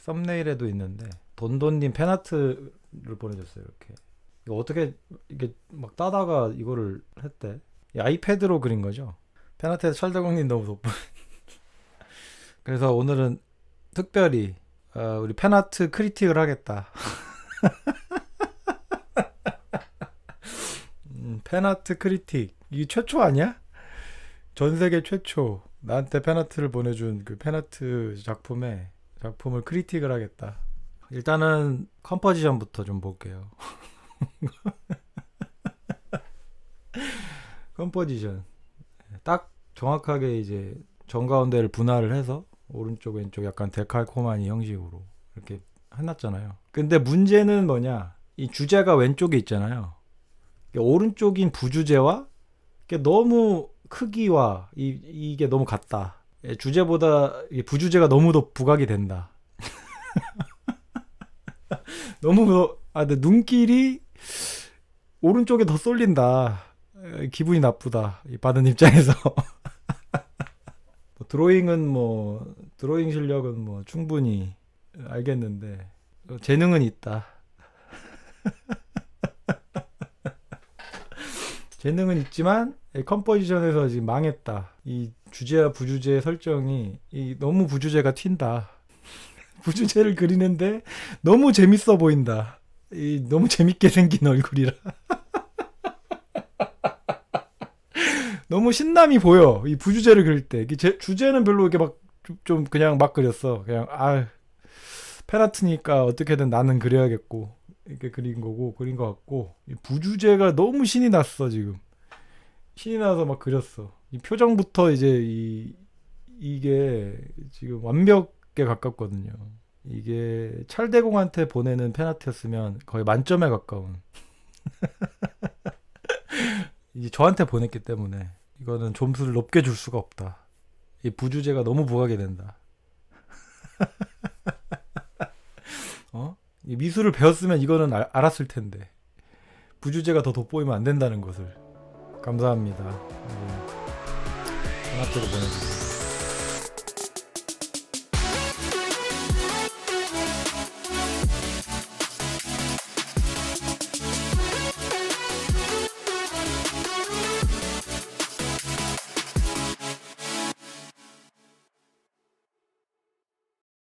썸네일에도 있는데 돈돈님 팬아트를 보내줬어요 이렇게 이거 어떻게 이게 막 따다가 이거를 했대 이 아이패드로 그린 거죠 팬아트에서 철대공님 너무 돋보 그래서 오늘은 특별히 어, 우리 팬아트 크리틱을 하겠다 음, 팬아트 크리틱 이게 최초 아니야? 전 세계 최초 나한테 팬아트를 보내준 그 팬아트 작품에 작품을 크리틱을 하겠다. 일단은 컴포지션부터 좀 볼게요. 컴포지션. 딱 정확하게 이제 정가운데를 분할을 해서 오른쪽 왼쪽 약간 데칼코마니 형식으로 이렇게 해놨잖아요. 근데 문제는 뭐냐? 이 주제가 왼쪽에 있잖아요. 오른쪽인 부주제와 너무 크기와 이, 이게 너무 같다. 예, 주제보다 부주제가 너무 더 부각이 된다. 너무 아, 근데 눈길이 오른쪽에 더 쏠린다. 기분이 나쁘다. 받은 입장에서. 뭐 드로잉은 뭐 드로잉 실력은 뭐 충분히 알겠는데 재능은 있다. 재능은 있지만 컴포지션에서 지금 망했다. 이 주제와 부주제 설정이 이 너무 부주제가 튄다. 부주제를 그리는데 너무 재밌어 보인다. 이 너무 재밌게 생긴 얼굴이라. 너무 신남이 보여. 이 부주제를 그릴 때. 제, 주제는 별로 이렇게 막 좀 그냥 막 그렸어. 그냥 아 페라트니까 어떻게든 나는 그려야겠고 이렇게 그린 거고 그린 것 같고 부주제가 너무 신이 났어 지금 신이 나서 막 그렸어 이 표정부터 이제 이 이게 지금 완벽에 가깝거든요 이게 찰대공한테 보내는 페나티였으면 거의 만점에 가까운 이제 저한테 보냈기 때문에 이거는 점수를 높게 줄 수가 없다 이 부주제가 너무 부각이 된다 미술을 배웠으면 이거는 알, 알았을 텐데 부주제가 더 돋보이면 안 된다는 것을 감사합니다. 네. 전화로 보내주세요.